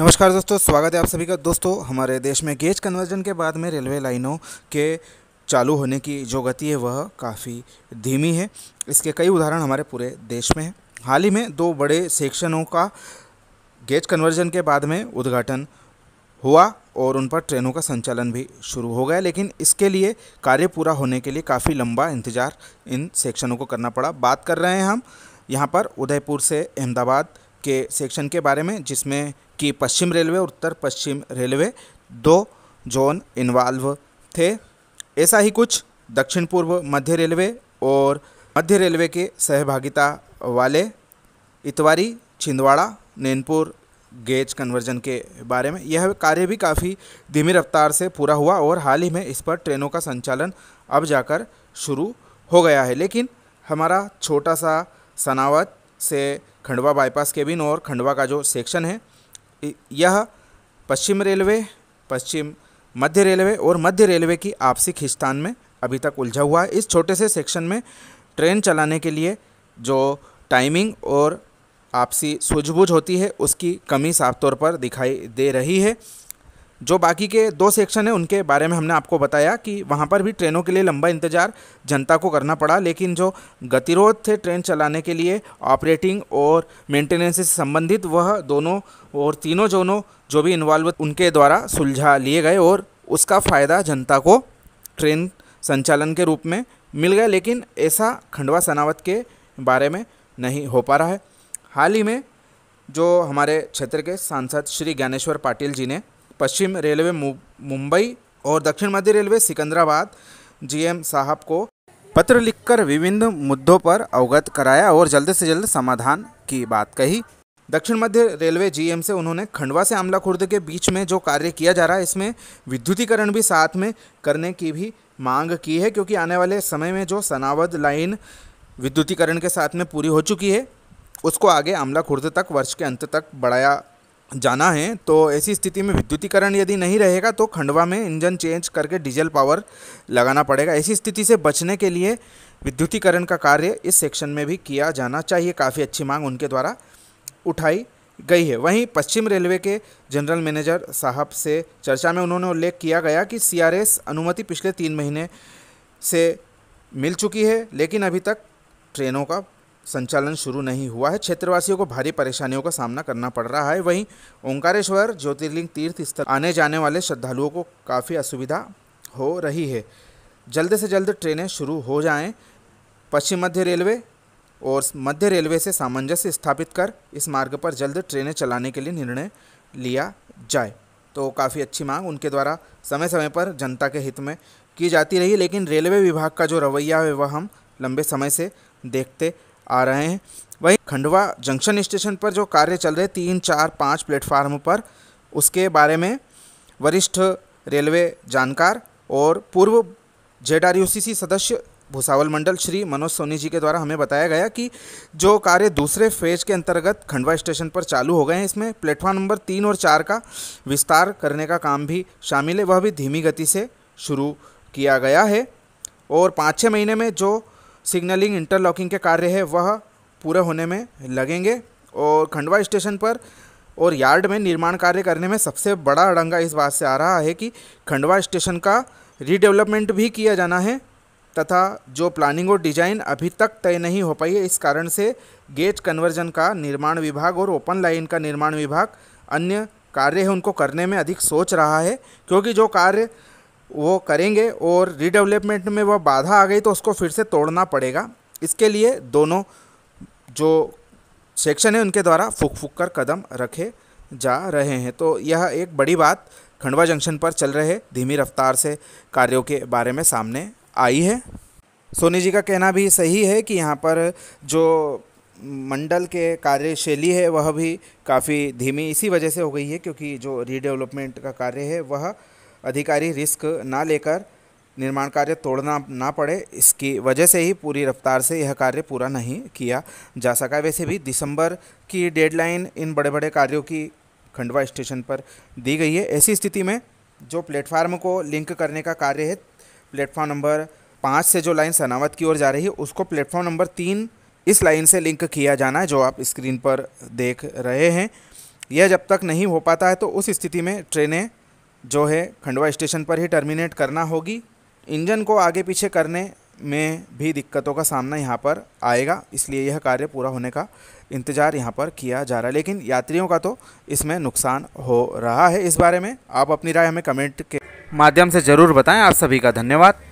नमस्कार दोस्तों स्वागत है आप सभी का दोस्तों हमारे देश में गेज कन्वर्जन के बाद में रेलवे लाइनों के चालू होने की जो गति है वह काफ़ी धीमी है इसके कई उदाहरण हमारे पूरे देश में हैं हाल ही में दो बड़े सेक्शनों का गेज कन्वर्जन के बाद में उद्घाटन हुआ और उन पर ट्रेनों का संचालन भी शुरू हो गया लेकिन इसके लिए कार्य पूरा होने के लिए काफ़ी लंबा इंतज़ार इन सेक्शनों को करना पड़ा बात कर रहे हैं हम यहाँ पर उदयपुर से अहमदाबाद के सेक्शन के बारे में जिसमें कि पश्चिम रेलवे उत्तर पश्चिम रेलवे दो जोन इन्वॉल्व थे ऐसा ही कुछ दक्षिण पूर्व मध्य रेलवे और मध्य रेलवे के सहभागिता वाले इतवारी छिंदवाड़ा नैनपुर गेज कन्वर्जन के बारे में यह कार्य भी काफ़ी धीमी रफ्तार से पूरा हुआ और हाल ही में इस पर ट्रेनों का संचालन अब जाकर शुरू हो गया है लेकिन हमारा छोटा सा सनावत से खंडवा बाईपास केबिन और खंडवा का जो सेक्शन है यह पश्चिम रेलवे पश्चिम मध्य रेलवे और मध्य रेलवे की आपसी खिस्तान में अभी तक उलझा हुआ है इस छोटे से सेक्शन में ट्रेन चलाने के लिए जो टाइमिंग और आपसी सूझबूझ होती है उसकी कमी साफ तौर पर दिखाई दे रही है जो बाकी के दो सेक्शन हैं उनके बारे में हमने आपको बताया कि वहाँ पर भी ट्रेनों के लिए लंबा इंतज़ार जनता को करना पड़ा लेकिन जो गतिरोध थे ट्रेन चलाने के लिए ऑपरेटिंग और मेंटेनेंस से संबंधित वह दोनों और तीनों जोनों जो भी इन्वॉल्व उनके द्वारा सुलझा लिए गए और उसका फ़ायदा जनता को ट्रेन संचालन के रूप में मिल गया लेकिन ऐसा खंडवा सनावत के बारे में नहीं हो पा रहा है हाल ही में जो हमारे क्षेत्र के सांसद श्री ज्ञानेश्वर पाटिल जी ने पश्चिम रेलवे मुंबई और दक्षिण मध्य रेलवे सिकंदराबाद जीएम साहब को पत्र लिखकर विभिन्न मुद्दों पर अवगत कराया और जल्द से जल्द समाधान की बात कही दक्षिण मध्य रेलवे जीएम से उन्होंने खंडवा से आमला खुर्द के बीच में जो कार्य किया जा रहा है इसमें विद्युतीकरण भी साथ में करने की भी मांग की है क्योंकि आने वाले समय में जो सनावद लाइन विद्युतीकरण के साथ में पूरी हो चुकी है उसको आगे आमला खुर्द तक वर्ष के अंत तक बढ़ाया जाना है तो ऐसी स्थिति में विद्युतीकरण यदि नहीं रहेगा तो खंडवा में इंजन चेंज करके डीजल पावर लगाना पड़ेगा ऐसी स्थिति से बचने के लिए विद्युतीकरण का कार्य इस सेक्शन में भी किया जाना चाहिए काफ़ी अच्छी मांग उनके द्वारा उठाई गई है वहीं पश्चिम रेलवे के जनरल मैनेजर साहब से चर्चा में उन्होंने उल्लेख किया गया कि सीआरएस अनुमति पिछले तीन महीने से मिल चुकी है लेकिन अभी तक ट्रेनों का संचालन शुरू नहीं हुआ है क्षेत्रवासियों को भारी परेशानियों का सामना करना पड़ रहा है वहीं ओंकारेश्वर ज्योतिर्लिंग तीर्थ स्थल आने जाने वाले श्रद्धालुओं को काफ़ी असुविधा हो रही है जल्द से जल्द ट्रेनें शुरू हो जाएं पश्चिम मध्य रेलवे और मध्य रेलवे से सामंजस्य स्थापित कर इस मार्ग पर जल्द ट्रेनें चलाने के लिए निर्णय लिया जाए तो काफ़ी अच्छी मांग उनके द्वारा समय समय पर जनता के हित में की जाती रही लेकिन रेलवे विभाग का जो रवैया है वह हम लंबे समय से देखते आ रहे हैं वहीं खंडवा जंक्शन स्टेशन पर जो कार्य चल रहे तीन चार पाँच प्लेटफार्म पर उसके बारे में वरिष्ठ रेलवे जानकार और पूर्व जेड सदस्य भुसावल मंडल श्री मनोज सोनी जी के द्वारा हमें बताया गया कि जो कार्य दूसरे फेज के अंतर्गत खंडवा स्टेशन पर चालू हो गए हैं इसमें प्लेटफॉर्म नंबर तीन और चार का विस्तार करने का काम भी शामिल है वह भी धीमी गति से शुरू किया गया है और पाँच छः महीने में जो सिग्नलिंग इंटरलॉकिंग के कार्य है वह पूरे होने में लगेंगे और खंडवा स्टेशन पर और यार्ड में निर्माण कार्य करने में सबसे बड़ा अड़ंगा इस बात से आ रहा है कि खंडवा स्टेशन का रीडेवलपमेंट भी किया जाना है तथा जो प्लानिंग और डिजाइन अभी तक तय नहीं हो पाई है इस कारण से गेट कन्वर्जन का निर्माण विभाग और ओपन लाइन का निर्माण विभाग अन्य कार्य है उनको करने में अधिक सोच रहा है क्योंकि जो कार्य वो करेंगे और रीडेवलपमेंट में वह बाधा आ गई तो उसको फिर से तोड़ना पड़ेगा इसके लिए दोनों जो सेक्शन है उनके द्वारा फूक फूक कर कदम रखे जा रहे हैं तो यह एक बड़ी बात खंडवा जंक्शन पर चल रहे धीमी रफ्तार से कार्यों के बारे में सामने आई है सोनी जी का कहना भी सही है कि यहाँ पर जो मंडल के कार्यशैली है वह भी काफ़ी धीमी इसी वजह से हो गई है क्योंकि जो रीडेवलपमेंट का कार्य है वह अधिकारी रिस्क ना लेकर निर्माण कार्य तोड़ना ना पड़े इसकी वजह से ही पूरी रफ्तार से यह कार्य पूरा नहीं किया जा सका वैसे भी दिसंबर की डेडलाइन इन बड़े बड़े कार्यों की खंडवा स्टेशन पर दी गई है ऐसी स्थिति में जो प्लेटफार्म को लिंक करने का कार्य है प्लेटफार्म नंबर पाँच से जो लाइन सनावत की ओर जा रही है उसको प्लेटफार्म नंबर तीन इस लाइन से लिंक किया जाना है जो आप स्क्रीन पर देख रहे हैं यह जब तक नहीं हो पाता है तो उस स्थिति में ट्रेनें जो है खंडवा स्टेशन पर ही टर्मिनेट करना होगी इंजन को आगे पीछे करने में भी दिक्कतों का सामना यहाँ पर आएगा इसलिए यह कार्य पूरा होने का इंतज़ार यहाँ पर किया जा रहा है लेकिन यात्रियों का तो इसमें नुकसान हो रहा है इस बारे में आप अपनी राय हमें कमेंट के माध्यम से ज़रूर बताएं आप सभी का धन्यवाद